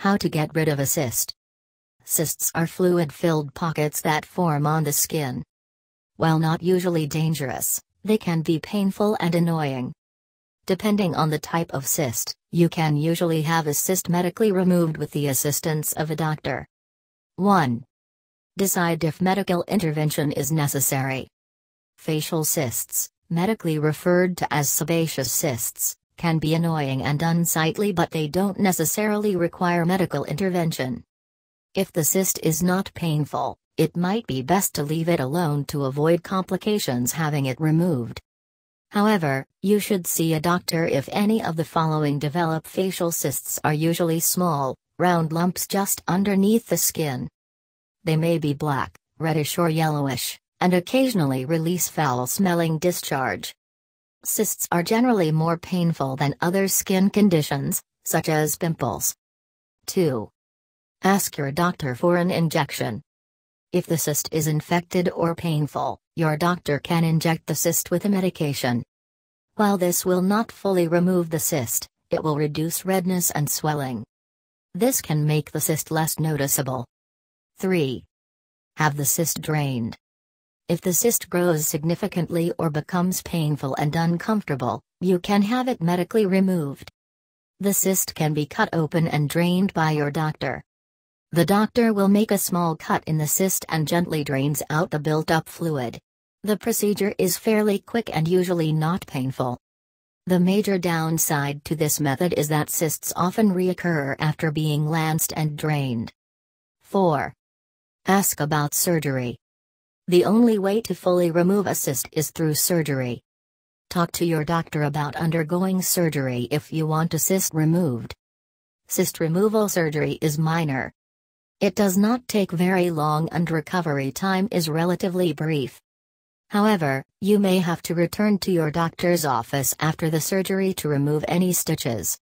How to get rid of a cyst. Cysts are fluid filled pockets that form on the skin. While not usually dangerous, they can be painful and annoying. Depending on the type of cyst, you can usually have a cyst medically removed with the assistance of a doctor. 1. Decide if medical intervention is necessary. Facial cysts, medically referred to as sebaceous cysts, can be annoying and unsightly but they don't necessarily require medical intervention. If the cyst is not painful, it might be best to leave it alone to avoid complications having it removed. However, you should see a doctor if any of the following develop facial cysts are usually small, round lumps just underneath the skin. They may be black, reddish or yellowish, and occasionally release foul-smelling discharge. Cysts are generally more painful than other skin conditions, such as pimples. 2. Ask your doctor for an injection. If the cyst is infected or painful, your doctor can inject the cyst with a medication. While this will not fully remove the cyst, it will reduce redness and swelling. This can make the cyst less noticeable. 3. Have the cyst drained. If the cyst grows significantly or becomes painful and uncomfortable, you can have it medically removed. The cyst can be cut open and drained by your doctor. The doctor will make a small cut in the cyst and gently drains out the built-up fluid. The procedure is fairly quick and usually not painful. The major downside to this method is that cysts often reoccur after being lanced and drained. 4. Ask about surgery. The only way to fully remove a cyst is through surgery. Talk to your doctor about undergoing surgery if you want a cyst removed. Cyst removal surgery is minor. It does not take very long and recovery time is relatively brief. However, you may have to return to your doctor's office after the surgery to remove any stitches.